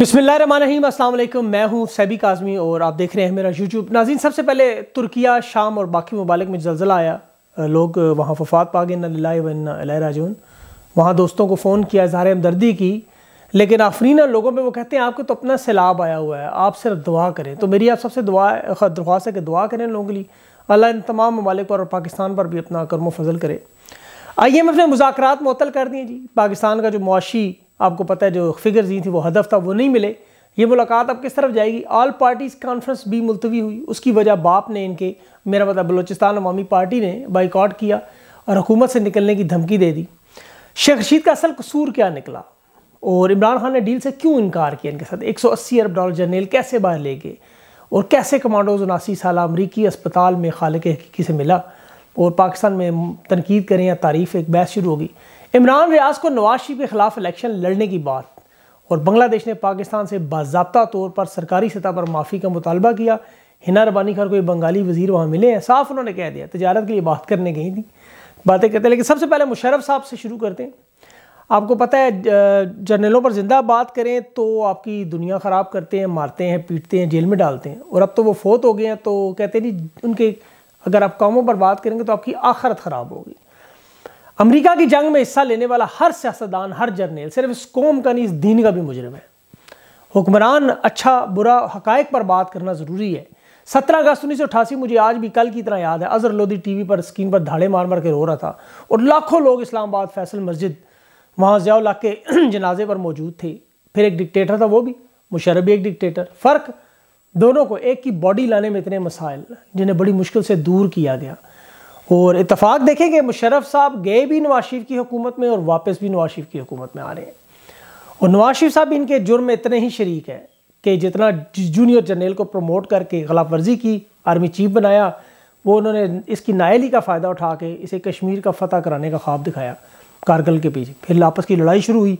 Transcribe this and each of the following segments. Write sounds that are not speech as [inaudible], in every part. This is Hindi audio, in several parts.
बिसमीम अल्लाम मैं हूं सैबी काजमी और आप देख रहे हैं मेरा यूट्यूब नाजीन सबसे पहले तुर्किया शाम और बाकी ममालिक में जल्जला आया लोग वहाँ फफात पा गए नल्ला राजून वहाँ दोस्तों को फ़ोन किया इजहार हमदर्दी की लेकिन आफरीना लोगों में वो कहते हैं आपको तो अपना सैलाब आया हुआ है आप सिर्फ दुआ करें तो मेरी आप सबसे दुआ दरख्वास है कि दुआ करें लोगों के लिए अल्लाह इन तमाम ममालिक पर और पाकिस्तान पर भी अपना करम फजल करे आई एम एफ़ ने मुजाकर मअतल कर दिए जी पाकिस्तान का जो मुआशी आपको पता है जो फिगर दी थी वो हदफ था वो नहीं मिले ये मुलाकात अब किस तरफ जाएगी ऑल पार्टीज़ कॉन्फ्रेंस भी मुलतवी हुई उसकी वजह बाप ने इनके मेरा पता मतलब बलोचिस्तान अवामी पार्टी ने बाइकआउट किया और हुकूमत से निकलने की धमकी दे दी शेख रशीद का असल कसूर क्या निकला और इमरान खान ने डील से क्यों इनकार किया इनके साथ 180 अरब डॉलर जर्नेल कैसे बाहर ले गए और कैसे कमांडोज उनासी साल अमरीकी अस्पताल में खालिक हकीकी से मिला और पाकिस्तान में तनकीद करें या तारीफ़ एक बहस शुरू होगी इमरान रियाज को नवाज शरीफ के खिलाफ इलेक्शन लड़ने की बात और बांग्लादेश ने पाकिस्तान से बाबा तौर पर सरकारी सतह पर माफ़ी का मुतालबा किया हिना रबानी खर कोई बंगाली वजीर वहाँ मिले हैं साफ उन्होंने कह दिया तजारत के लिए बात करने गई थी बातें करते हैं लेकिन सबसे पहले मुशरफ साहब से शुरू करते हैं आपको पता है जर्नलों पर ज़िंदा बात करें तो आपकी दुनिया ख़राब करते हैं मारते हैं पीटते हैं जेल में डालते हैं और अब तो वो फोत हो गए हैं तो कहते हैं जी उनके अगर आप कामों पर बात करेंगे तो आपकी आखरत ख़राब होगी अमेरिका की जंग में हिस्सा लेने वाला हर सियासतदान हर जर्नेल सिर्फ इस कौम का नहीं इस दीन का भी मुजरम है हुक्मरान अच्छा बुरा हकायक पर बात करना ज़रूरी है सत्रह अगस्त उन्नीस सौ अठासी मुझे आज भी कल की तरह याद है अजहर लोधी टी वी पर स्क्रीन पर धाड़े मार मार के रो रहा था और लाखों लोग इस्लामाबाद फैसल मस्जिद वहाँ ज़ियाला के [clears throat] जनाजे पर मौजूद थे फिर एक डिक्टेटर था वो भी मुशरफ भी एक डिक्टेटर फ़र्क दोनों को एक की बॉडी लाने में इतने मसाइल जिन्हें बड़ी मुश्किल से दूर किया गया और इतफाक़ देखें कि मुशरफ साहब गए भी नवाज शरीफ की हुकूमत में और वापस भी नवाज शरीफ की हुकूमत में आ रहे हैं और नवाज शरीफ साहब इनके जुर्म में इतने ही शरीक हैं कि जितना जूनियर जनरल को प्रमोट करके खिलाफ वर्जी की आर्मी चीफ बनाया वो उन्होंने इसकी नायली का फ़ायदा उठा के इसे कश्मीर का फतह कराने का ख्वाब दिखाया कारगिल के पीछे फिर आपस की लड़ाई शुरू हुई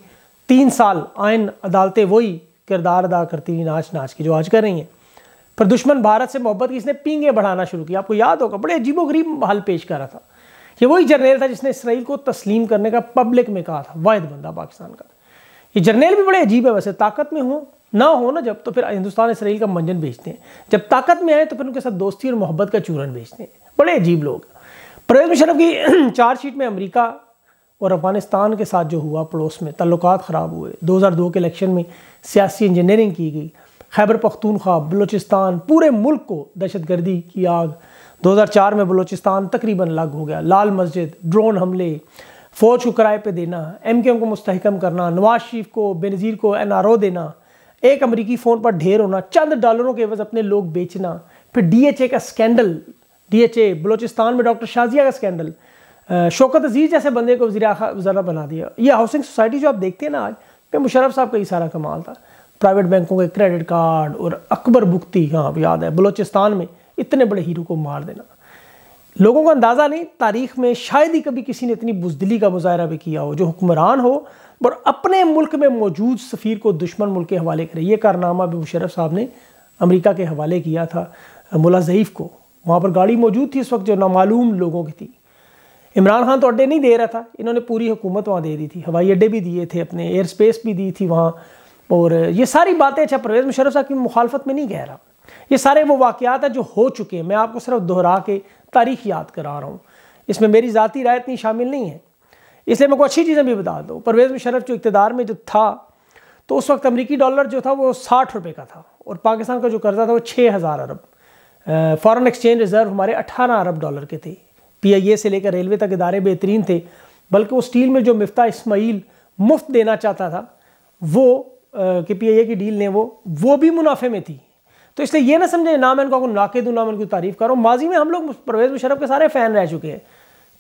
तीन साल आयन अदालतें वही किरदार अदा करती हुई नाच नाच की जो आज कर रही हैं पर दुश्मन भारत से मोहब्बत की इसने पींगे बढ़ाना शुरू किया आपको याद होगा बड़े गरीब हल पेश कर रहा था ये वही जर्नेल था जिसने इसराइल को तस्लीम करने का पब्लिक में कहा था वाद बंदा पाकिस्तान का ये जर्नेल भी बड़े अजीब है वैसे ताकत में हो ना हो ना जब तो फिर हिंदुस्तान इसराइल का मंजन बेचते हैं जब ताकत में आए तो फिर उनके साथ दोस्ती और मोहब्बत का चूरन बेचते हैं बड़े अजीब लोग परवेज मुशरफ की [clears throat] चार्जशीट में अमरीका और अफगानिस्तान के साथ जो हुआ पड़ोस में तल्लुकात ख़राब हुए 2002 के इलेक्शन में सियासी इंजीनियरिंग की गई खैबर पख्तूनख्वा बलूचिस्तान पूरे मुल्क को दहशत गर्दी की आग 2004 में बलूचिस्तान तकरीबन लग हो गया लाल मस्जिद ड्रोन हमले फ़ौज को किराए पर देना एम के एम को मुस्तकम करना नवाज शरीफ को बेनज़ीर को एन आर ओ देना एक अमरीकी फ़ोन पर ढेर होना चंद डॉलरों के वज़ अपने लोग बेचना फिर डी एच ए का scandal D H A Balochistan में डॉक्टर शाजिया का स्कैंडल शौकत अजीज़ जैसे बंदे को वजी वजारा बना दिया यह हाउसिंग सोसाइटी जो आप देखते हैं ना आज पे मुशरफ साहब का ही सारा कमाल था प्राइवेट बैंकों के क्रेडिट कार्ड और अकबर बुख्ती हाँ याद है बलूचिस्तान में इतने बड़े हीरो को मार देना लोगों का अंदाज़ा नहीं तारीख में शायद ही कभी किसी ने इतनी बुजदिली का मुजाहरा भी किया हो जो हुक्मरान हो और अपने मुल्क में मौजूद सफ़ीर को दुश्मन मुल्क के हवाले करे ये कारनामा भी मुशरफ साहब ने अमरीका के हवाले किया था मुला ज़यीफ़ को वहाँ पर गाड़ी मौजूद थी इस वक्त जो नामालूम लोगों की थी इमरान खान तो अड्डे नहीं दे रहा था इन्होंने पूरी हुकूमत वहाँ दे दी थी हवाई अड्डे भी दिए थे अपने एयर स्पेस भी दी थी वहाँ और ये सारी बातें अच्छा परवेज़ मुशरफ साहब की मुखालफत में नहीं कह रहा ये सारे वो वाक़ात हैं जो हो चुके हैं मैं आपको सिर्फ दोहरा के तारीख याद करा रहा हूँ इसमें मेरी ज़ाती राय इतनी शामिल नहीं है इसलिए मेरे को अच्छी चीज़ें भी बता दो परवेज़ मुशरफ जो इकतदार में जो था तो उस वक्त अमरीकी डॉलर जो था वो साठ रुपये का था और पाकिस्तान का जो कर्जा था वो छः हज़ार अरब फ़ॉरन एक्सचेंज रिज़र्व हमारे अठारह अरब डॉलर के थे पी आई ए से लेकर रेलवे तक इदारे बेहतरीन थे बल्कि वो स्टील में जो मफ्ता इसमाइल मुफ्त देना चाहता था वो के पी आई ए की डील ने वो वो भी मुनाफे में थी तो इसलिए ये ना समझे ना मैं उनको नाके दूँ ना मैं उनकी तारीफ करूँ माजी में हम लोग परवेज मुशरफ के सारे फ़ैन रह चुके हैं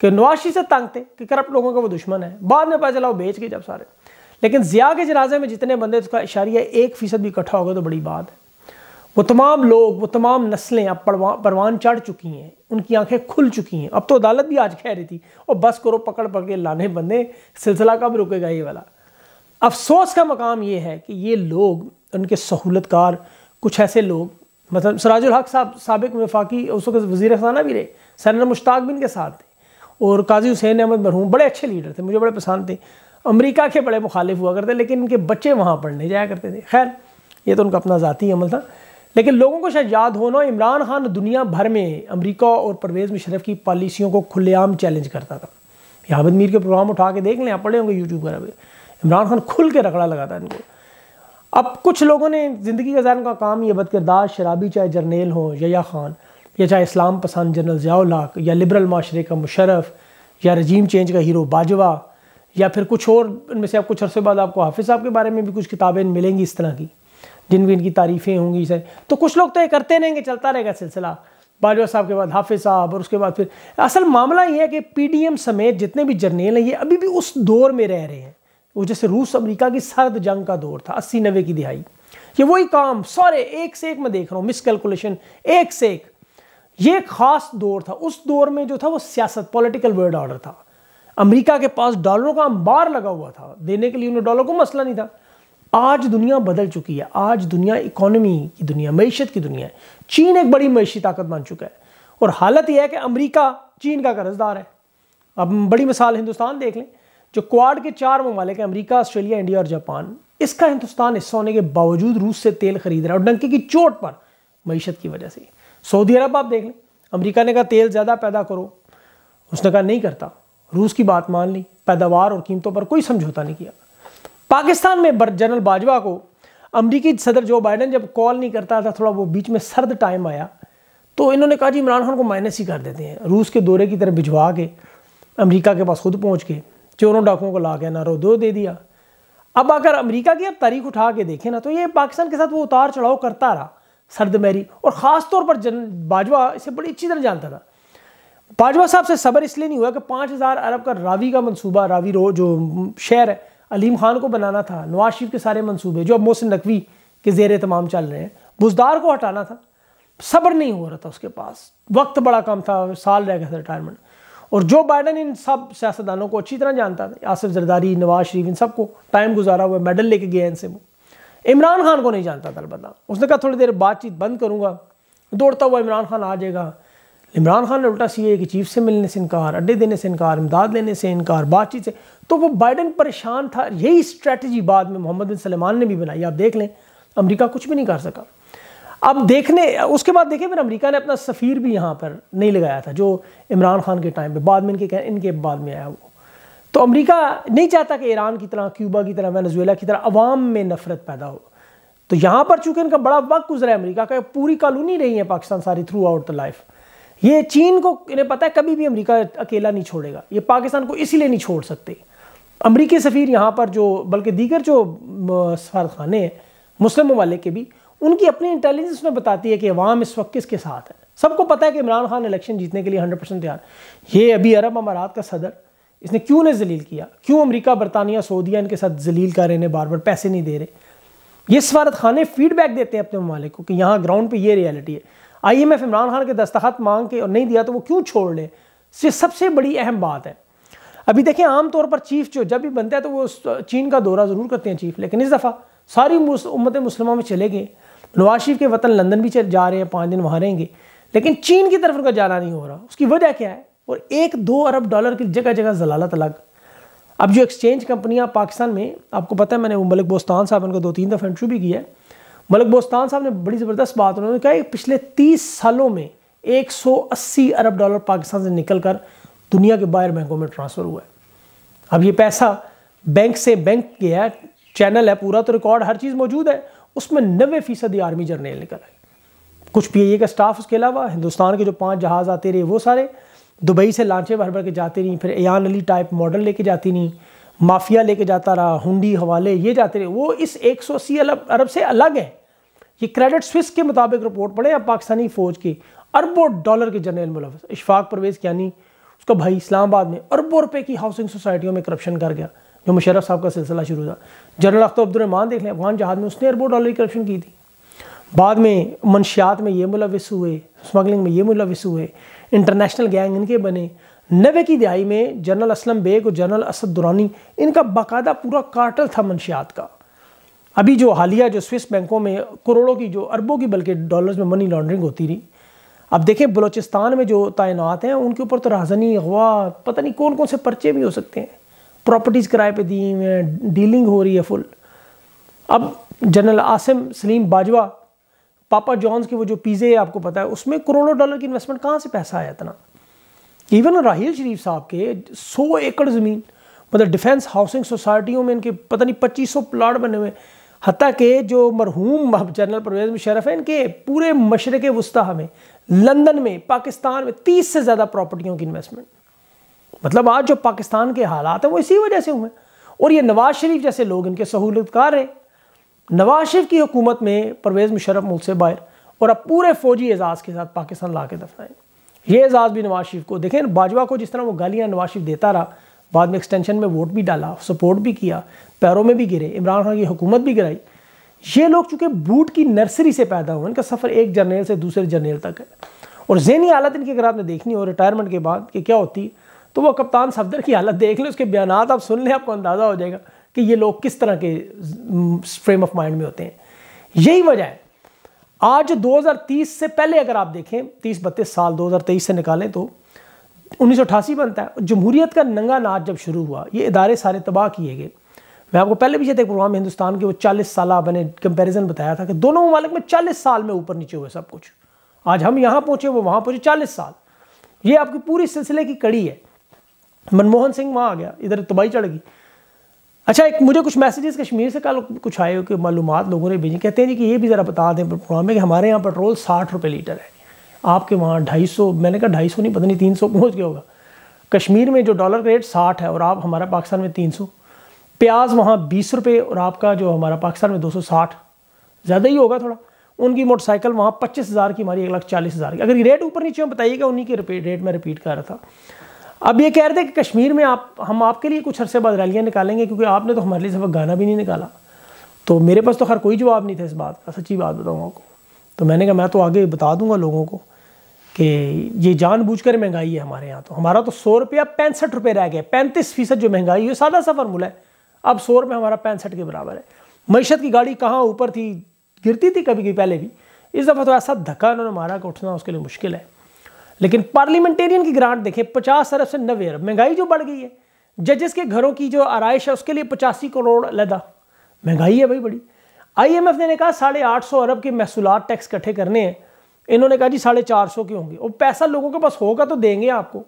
कि नवाशी से तंग थे कि करप्ट लोगों का वो दुश्मन है बाद में पता चला वो बेच के जब सारे लेकिन ज़िया के जनाजे में जितने बंदे उसका इशारिया एक फ़ीसद भी इकट्ठा होगा तो बड़ी बात है वो तमाम लोग वो तमाम नस्लें अब परवान चढ़ चुकी हैं उनकी आंखें खुल चुकी हैं अब तो अदालत भी आज कह रही थी और बस करो पकड़ पकड़ के लाने बंदे सिलसिला कब रुकेगा ये वाला अफसोस का मकाम ये है कि ये लोग उनके सहूलतकार कुछ ऐसे लोग मतलब सराजुल हक साहब सबक वफाकी उस वक्त वजी खाना भी रहे सैनर मुश्ताक बिन के साथ थे और काजी हुसैन अहमद मरहूम बड़े अच्छे लीडर थे मुझे बड़े पसंद थे अमरीका के बड़े मुखालिफ हुआ करते लेकिन इनके बच्चे वहाँ पढ़ने जाया करते थे खैर ये तो उनका अपना ज़ाती अमल था लेकिन लोगों को शायद याद होना इमरान खान दुनिया भर में अमरीका और परवेज़ मुशरफ की पॉलिसियों को खुलेआम चैलेंज करता था यहाँ मीर के प्रोग्राम उठा के देख लें आप पढ़े होंगे यूट्यूब पर इमरान खान खुल के रगड़ा लगा था इनको अब कुछ लोगों ने ज़िंदगी गुजार का काम यह बदकिरदार शराबी चाहे जर्नेल हो या खान या चाहे इस्लाम पसंद जनरल ज़ियाउलाक या लिबरल माशरे का मुशरफ या रजीम चेंज का हीरो बाजवा या फिर कुछ और इनमें से आप कुछ अरसे बाद आपको हाफिज़ साहब के बारे में भी कुछ किताबें मिलेंगी इस तरह की जिन भी इनकी तारीफ़ें होंगी सर तो कुछ लोग तो ये करते रहेंगे चलता रहेगा सिलसिला बाजवा साहब के बाद हाफिज़ साहब और उसके बाद फिर असल मामला ये है कि पी डी एम समेत जितने भी जर्नेल हैं ये अभी भी उस दौर में रह रहे हैं वो जैसे रूस अमेरिका की सर्द जंग का दौर था अस्सी नबे की दिहाई ये वही काम सॉरे एक से एक मैं देख रहा हूँ मिसकैलकुलेशन एक से एक ये एक खास दौर था उस दौर में जो था वो सियासत पॉलिटिकल वर्ल्ड ऑर्डर था अमेरिका के पास डॉलरों का अंबार लगा हुआ था देने के लिए उन्हें डॉलर को मसला नहीं था आज दुनिया बदल चुकी है आज दुनिया इकोनॉमी की दुनिया मीशत की दुनिया है चीन एक बड़ी मीशी ताकत बन चुका है और हालत यह है कि अमेरिका चीन का कर्जदार है अब बड़ी मिसाल हिंदुस्तान देख लें जो क्वाड के चार ममालिक हैं अमरीका ऑस्ट्रेलिया इंडिया और जापान इसका हिंदुस्तान हिस्सा होने के बावजूद रूस से तेल खरीद रहा है और डंके की चोट पर मीशत की वजह से सऊदी अरब आप देख लें अमरीका ने कहा तेल ज़्यादा पैदा करो उसने कहा नहीं करता रूस की बात मान ली पैदावार और कीमतों पर कोई समझौता नहीं किया पाकिस्तान में जनरल बाजवा को अमरीकी सदर जो बाइडन जब कॉल नहीं करता था थोड़ा वो बीच में सर्द टाइम आया तो इन्होंने कहा जी इमरान खान को माइनस ही कर देते हैं रूस के दौरे की तरफ भिजवा के अमरीका के पास खुद पहुँच के चोरों डाकुओं को ला के नारो दो दे दिया अब अगर अमेरिका की अब तारीख उठा के देखें ना तो ये पाकिस्तान के साथ वो उतार चढ़ाव करता रहा सर्द मैरी और ख़ास तौर पर जन बाजवा इसे बड़ी अच्छी तरह जानता था बाजवा साहब से सबर इसलिए नहीं हुआ कि पाँच हज़ार अरब का रावी का मंसूबा रावी रो जो शहर है अलीम खान को बनाना था नवाज शरीफ के सारे मंसूबे जो अब मोहसिन नकवी के जेर तमाम चल रहे हैं बुजदार को हटाना था सब्र नहीं हो रहा था उसके पास वक्त बड़ा कम था साल रह गया था रिटायरमेंट और जो बाइडन इन सब सियासतदानों को अच्छी तरह जानता था आसिफ जरदारी नवाज शरीफ इन सबको टाइम गुजारा हुआ मेडल लेके गया इनसे वो इमरान खान को नहीं जानता था अलबत्ता उसने कहा थोड़ी देर बातचीत बंद करूँगा दौड़ता हुआ इमरान खान आ जाएगा इमरान खान ने उल्टा सी के चीफ से मिलने से इनकार अड्डे देने से इनकार इमदाद लेने से इनकार बातचीत से तो वो बाइडन परेशान था यही स्ट्रेटजी बाद में मोहम्मद बिन सलमान ने भी बनाई आप देख लें अमरीका कुछ भी नहीं कर सका अब देखने उसके बाद देखिए फिर अमेरिका ने अपना सफ़ीर भी यहाँ पर नहीं लगाया था जो इमरान खान के टाइम पे बाद में इनके इनके बाद में आया वो तो अमेरिका नहीं चाहता कि ईरान की तरह क्यूबा की तरह वेनेजुएला की तरह अवाम में नफरत पैदा हो तो यहाँ पर चूंकि इनका बड़ा वक्त गुजरा है अमरीका का पूरी कॉलोनी रही है पाकिस्तान सारी थ्रू आउट द लाइफ ये चीन को इन्हें पता है कभी भी अमेरिका अकेला नहीं छोड़ेगा ये पाकिस्तान को इसीलिए नहीं छोड़ सकते अमरीकी सफ़ीर यहाँ पर जो बल्कि दीगर जो खाने हैं मुस्लिम ममालिक के भी उनकी अपनी इंटेलिजेंस में बताती है कि अवाम इस वक्त किसके साथ है सबको पता है कि इमरान खान इलेक्शन जीतने के लिए हंड्रेड परसेंट तैयार ये अभी अरब अमारात का सदर इसने क्यों ने जलील किया क्यों अमरीका बरतानिया सऊदिया इनके साथ जलील कर रहे हैं बार बार पैसे नहीं दे रहे ये सफारत खाने फीडबैक देते हैं अपने ममालिक को कि यहाँ ग्राउंड पर यह रियलिटी है I M F Imran Khan के दस्तखत मांग के और नहीं दिया तो वो क्यों छोड़ ले ये सबसे बड़ी अहम बात है अभी देखें आमतौर पर चीफ जो जब भी बनता है तो वो चीन का दौरा ज़रूर करते हैं चीफ लेकिन इस दफ़ा सारी उम्मत मुसलमान में चले गए नवाज शरीफ के वतन लंदन भी जा रहे हैं पाँच दिन वहाँ रहेंगे लेकिन चीन की तरफ उनका जाना नहीं हो रहा उसकी वजह क्या है और एक दो अरब डॉलर की जगह जगह जलालत अलग अब जो एक्सचेंज कंपनियाँ पाकिस्तान में आपको पता है मैंने वो मलिक बोस्तान साहब उनको दो तीन दफ़ा इंटरव्यू भी किया है मलिक बोस्तान साहब ने बड़ी ज़बरदस्त बात उन्होंने कहा पिछले तीस सालों में अस्सी अरब डॉलर पाकिस्तान से निकल कर दुनिया के बाहर बैंकों में ट्रांसफ़र हुआ है अब ये पैसा बैंक से बैंक गया है चैनल है पूरा तो रिकॉर्ड हर चीज़ मौजूद है उसमें नबे फीसदी आर्मी जर्नल निकल आए कुछ पी e का स्टाफ उसके अलावा हिंदुस्तान के जो पाँच जहाज़ आते रहे वो सारे दुबई से लांचे भर भर के जाती रहीं फिर एयान अली टाइप मॉडल लेके जाती रहीं माफिया लेके जाता रहा हुंडी हवाले ये जाते रहे वो इस एक सौ अस्सी अरब से अलग है ये क्रेडिट स्विस के मुताबिक रिपोर्ट पड़े या पाकिस्तानी फ़ौज के अरबों डॉलर के जनरल मुलव इशफाक परवेज़ यानी उसका भाई इस्लामाबाद में अरबों रुपए की हाउसिंग सोसाइटियों में करप्शन कर गया जो मुशरफ साहब का सिलसिला शुरू था जनरल अख्तर अब्दुलरहमान देख लें अफगान जहाज में उसने अरबों डॉलर की करप्शन की थी बाद में मनशियात में ये मुलविस हुए स्मगलिंग में ये मुलविस हुए इंटरनेशनल गैंग इनके बने नबे की दिहाई में जनरल असलम बेग और जनरल असद दुरानी इनका बाकायदा पूरा कार्टल था मनशियात का अभी जो हालिया जो स्विस बैंकों में करोड़ों की जो अरबों की बल्कि डॉलर्स में मनी लॉन्ड्रिंग होती रही अब देखें बलोचिस्तान में जो तैनात हैं उनके ऊपर तो राजनी अगवा पता नहीं कौन कौन से पर्चे भी हो सकते हैं प्रॉपर्टीज़ किराए पे दी हुई हैं डीलिंग हो रही है फुल अब general Asim Salim Bajwa Papa John's के वो जो है आपको पता है उसमें करोड़ों डॉलर की इन्वेस्टमेंट कहाँ से पैसा आया इतना इवन राहील शरीफ साहब के सौ एकड़ ज़मीन मतलब डिफेंस हाउसिंग सोसाइटियों में इनके पता नहीं पच्चीस सौ प्लाट बने हुए हती के जो मरहूम जनरल परवेज मुशरफ है इनके पूरे मशरक़ वस्ता में लंदन में पाकिस्तान में तीस से ज़्यादा प्रॉपर्टियों की इन्वेस्टमेंट मतलब आज जो पाकिस्तान के हालात हैं वो इसी वजह से हुए और ये नवाज शरीफ जैसे लोग इनके सहूलतकार हैं नवाज शरीफ की हुकूमत में परवेज़ मुशरफ मुल्क से बाहर और अब पूरे फौजी एजाज़ के साथ पाकिस्तान ला के दफनाएंगे ये एजाज़ भी नवाज शरीफ को देखें बाजवा को जिस तरह वो गालियाँ नवाज शरीफ देता रहा बाद में एक्सटेंशन में वोट भी डाला सपोर्ट भी किया पैरों में भी गिरे इमरान खान की हुकूमत भी गिराई ये लोग चूँकि बूट की नर्सरी से पैदा हुए इनका सफ़र एक जर्नेल से दूसरे जर्नेल तक है और जहनी हालत इनकी अगर आपने देखनी हो रिटायरमेंट के बाद कि क्या होती है तो वो कप्तान सफदर की हालत देख लें उसके बयान आप सुन लें आपको अंदाज़ा हो जाएगा कि ये लोग किस तरह के फ्रेम ऑफ माइंड में होते हैं यही वजह है आज 2030 से पहले अगर आप देखें तीस बत्तीस साल 2023 से निकालें तो उन्नीस बनता है जमहूरीत का नंगा नाच जब शुरू हुआ ये इदारे सारे तबाह किए गए मैं आपको पहले भी शायद प्रोग्राम हिंदुस्तान के वो 40 साल मैंने कंपैरिजन बताया था कि दोनों ममालिक में 40 साल में ऊपर नीचे हुए सब कुछ आज हम यहाँ पहुँचे वो वहाँ पहुँचे 40 साल ये आपकी पूरी सिलसिले की कड़ी है मनमोहन सिंह वहाँ आ गया इधर तबाही चढ़ गई अच्छा एक मुझे कुछ मैसेजेस कश्मीर से कल कुछ आए कि मालूम लोगों ने भेजी कहते हैं जी कि ये भी ज़रा बता दें प्रोग्राम में कि हमारे यहाँ पेट्रोल साठ रुपये लीटर है आपके वहाँ ढाई सौ मैंने कहा ढाई सौ नहीं पता नहीं तीन सौ पहुँच गया होगा कश्मीर में जो डॉलर का रेट साठ है और आप हमारा पाकिस्तान में तीन सौ प्याज वहाँ बीस रुपये और आपका जो हमारा पाकिस्तान में दो सौ साठ ज़्यादा ही होगा थोड़ा उनकी मोटरसाइकिल वहाँ पच्चीस हज़ार की हमारी एक लाख चालीस हज़ार की अगर ये रेट ऊपर नीचे में बताइएगा उन्हीं के रेट मैं रिपीट कर रहा था अब ये कह रहे थे कि कश्मीर में आप हम आपके लिए कुछ अरसे बाद रैलियाँ निकालेंगे क्योंकि आपने तो हमारे लिए सबक गाना भी नहीं निकाला तो मेरे पास तो खैर कोई जवाब नहीं था इस बात का सच्ची बात बताऊँ आपको तो मैंने कहा मैं तो आगे बता दूंगा लोगों को कि ये जानबूझकर महंगाई है हमारे यहाँ तो हमारा तो सौ रुपया पैंसठ रुपये रह गए पैंतीस फीसद जो महंगाई है सादा सा फार्मूला है अब सौ रुपये हमारा पैंसठ के बराबर है मीशत की गाड़ी कहाँ ऊपर थी गिरती थी कभी कभी पहले भी इस दफ़ा तो ऐसा धक्का उन्होंने मारा कि उठना उसके लिए मुश्किल है लेकिन पार्लियामेंटेरियन की ग्रांट देखें पचास अरब से नबे अरब महंगाई जो बढ़ गई है जजेस के घरों की जो आरइश है उसके लिए पचासी करोड़ लदा महंगाई है भाई बड़ी आईएमएफ ने कहा साढ़े आठ सौ अरब के महसूल टैक्स इकट्ठे करने हैं इन्होंने कहा जी साढ़े चार सौ के होंगे और पैसा लोगों के पास होगा तो देंगे आपको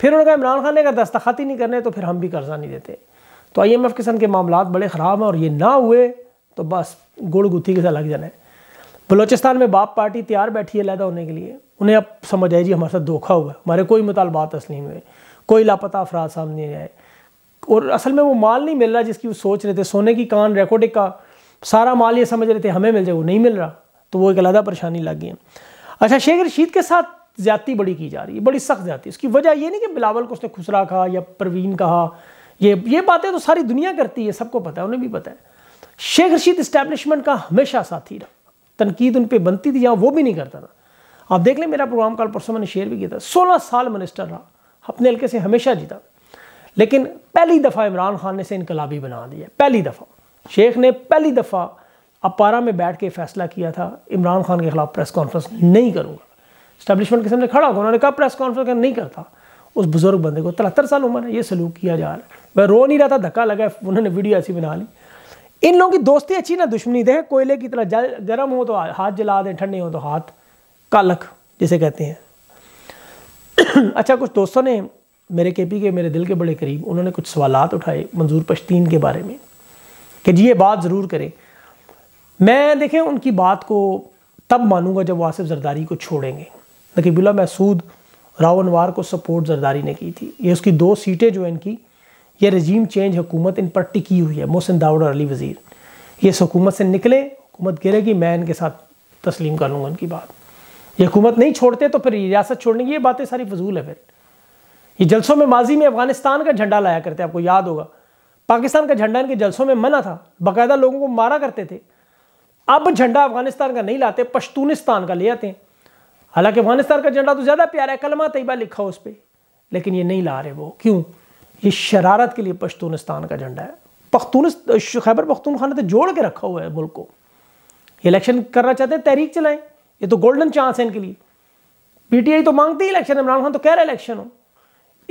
फिर उन्होंने कहा इमरान खान ने अगर दस्तखत ही नहीं करने तो फिर हम भी कर्जा नहीं देते तो आई एम एफ किस्म के मामला बड़े ख़राब हैं और ये ना हुए तो बस गुड़ गुत्थी के साथ लग जाना है बलोचिस्तान में बाप पार्टी तैयार बैठी है लैदा होने के लिए उन्हें अब समझ आए जी हमारे साथ धोखा हुआ हमारे कोई असल नहीं हुए कोई लापता अफराद सामने आए और असल में वो माल नहीं मिल रहा जिसकी वो सोच रहे थे सोने की कान रिकॉर्डिक का सारा माल ये समझ रहे थे हमें मिल जाए वो नहीं मिल रहा तो वो एक अलहदा परेशानी लग गई है अच्छा शेख रशीद के साथ ज्यादती बड़ी की जा रही है बड़ी सख्त ज़्यादा उसकी वजह ये नहीं कि बिलावल को उसने खुसरा कहा या प्रवीण कहा ये ये बातें तो सारी दुनिया करती है सबको पता है उन्हें भी पता है शेख रशीद इस्टेब्लिशमेंट का हमेशा साथी रहा तनकीद उन पर बनती थी या वो भी नहीं करता था आप देख लें मेरा प्रोग्राम कल परसों मैंने शेयर भी किया था सोलह साल मिनिस्टर रहा अपने हल्के से हमेशा जीता लेकिन पहली दफ़ा इमरान खान ने इसे इनकलाबी बना दिया पहली दफ़ा शेख ने पहली दफ़ा अपारा में बैठ के फैसला किया था इमरान खान के खिलाफ प्रेस कॉन्फ्रेंस नहीं करूँगा स्टैब्लिशमेंट के सामने खड़ा होगा उन्होंने कहा प्रेस कॉन्फ्रेंस नहीं करता उस बुज़ुर्ग बंदे को तिहत्तर साल उम्र है ये सलूक किया जा रहा है मैं रो नहीं रहा था धक्का लगा उन्होंने वीडियो ऐसी बना ली इन लोगों की दोस्ती अच्छी ना दुश्मनी देखें कोयले की तरह जल गर्म हो तो हाथ जला दें ठंडे हो तो हाथ कालक जिसे कहते हैं [clears throat] अच्छा कुछ दोस्तों ने मेरे केपी के मेरे दिल के बड़े करीब उन्होंने कुछ सवाल उठाए मंजूर पश्तीन के बारे में कि जी ये बात ज़रूर करें मैं देखें उनकी बात को तब मानूंगा जब वो आसिफ जरदारी को छोड़ेंगे नकीबुल्ला महसूद रावनवार को सपोर्ट जरदारी ने की थी ये उसकी दो सीटें जो इनकी ये रजीम चेंज हुकूमत इन पर टिकी हुई है मोहसिन दाऊद और अली वज़ीर ये इस हुकूमत से निकले हुकूमत गिरेगी मैं इनके साथ तस्लीम कर लूँगा उनकी बात ये हुकूमत नहीं छोड़ते तो फिर रियासत छोड़ने की ये बातें सारी फजूल है फिर ये जलसों में माजी में अफगानिस्तान का झंडा लाया करते आपको याद होगा पाकिस्तान का झंडा इनके जलसों में मना था बाकायदा लोगों को मारा करते थे अब झंडा अफगानिस्तान का नहीं लाते पश्तूनिस्तान का ले आते हैं हालांकि अफगानिस्तान का झंडा तो ज़्यादा प्यारा है कलमा तयबा लिखा उस पर लेकिन ये नहीं ला रहे वो क्यों ये शरारत के लिए पश्तूनिस्तान का झंडा है पख्तून खैबर पख्तूनख्वा ने तो जोड़ के रखा हुआ है मुल्क को इलेक्शन करना चाहते हैं तहरीक चलाएं ये तो गोल्डन चांस है इनके लिए पीटीआई तो मांगती है इलेक्शन इमरान खान तो कह रहे इलेक्शन हो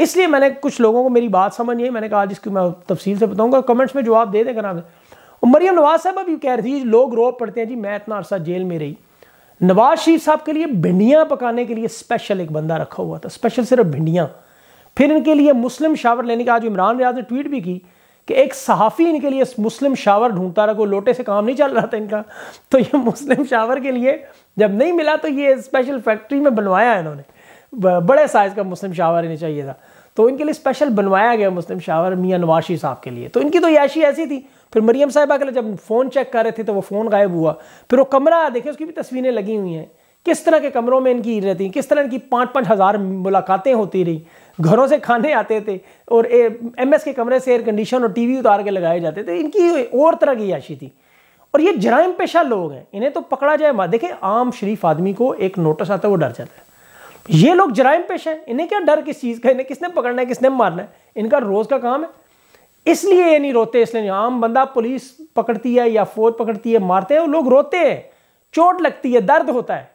इसलिए मैंने कुछ लोगों को मेरी बात समझ नहीं है मैंने कहा आज इसकी मैं तफसील से बताऊँगा कमेंट्स में जवाब दे देगा ना और मरियम नवाज साहब अभी कह रही थी लोग रो पड़ते हैं जी मैं इतना अरसा जेल में रही नवाज शरीफ साहब के लिए भिंडियाँ पकाने के लिए स्पेशल एक बंदा रखा हुआ था स्पेशल सिर्फ भिंडियाँ फिर इनके लिए मुस्लिम शावर लेने का आज इमरान रियाज ने ट्वीट भी की कि एक सहाफ़ी इनके लिए मुस्लिम शावर ढूंढता रहा कोई लोटे से काम नहीं चल रहा था इनका तो ये मुस्लिम शावर के लिए जब नहीं मिला तो ये स्पेशल फैक्ट्री में बनवाया इन्होंने बड़े साइज़ का मुस्लिम शावर इन्हें चाहिए था तो इनके लिए स्पेशल बनवाया गया मुस्लिम शावर मियाँ नवाशी साहब के लिए तो इनकी तो याशी ऐसी थी फिर मरीम साहिबा के लिए जब फ़ोन चेक कर रहे थे तो वो फ़ोन गायब हुआ फिर वो कमरा देखें उसकी भी तस्वीरें लगी हुई हैं किस तरह के कमरों में इनकी रहती किस तरह इनकी पाँच पाँच हज़ार मुलाकातें होती रही घरों से खाने आते थे और एम एस के कमरे से एयर कंडीशन और टीवी उतार के लगाए जाते थे इनकी और तरह की याशी थी और ये जराइम पेशा लोग हैं इन्हें तो पकड़ा जाए माँ देखें आम शरीफ आदमी को एक नोटिस आता है वो डर जाता है ये लोग जराइम पेश हैं इन्हें क्या डर किस चीज़ का इन्हें किसने पकड़ना है किसने मारना है इनका रोज़ का काम है इसलिए ये नहीं रोते इसलिए आम बंदा पुलिस पकड़ती है या फौज पकड़ती है मारते हैं वो लोग रोते हैं चोट लगती है दर्द होता है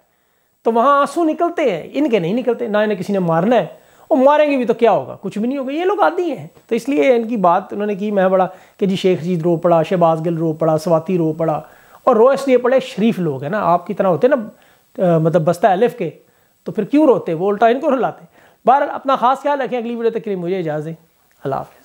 तो वहाँ आंसू निकलते हैं इनके नहीं निकलते ना इन्हें किसी ने मारना है और मारेंगे भी तो क्या होगा कुछ भी नहीं होगा ये लोग आदि हैं तो इसलिए इनकी बात उन्होंने की मैं बड़ा कि जी शेख जीत रो पड़ा शहबाज गिल रो पड़ा स्वाति रो पड़ा और रो इसलिए पड़े शरीफ लोग हैं ना आपकी तरह होते ना मतलब बस्ता एलिफ के तो फिर क्यों रोते वो उल्टा इनको रुलाते बहर अपना खास ख्याल रखें अगली वीडियो तक के लिए मुझे इजाज़ें अल्लाह हाफिज़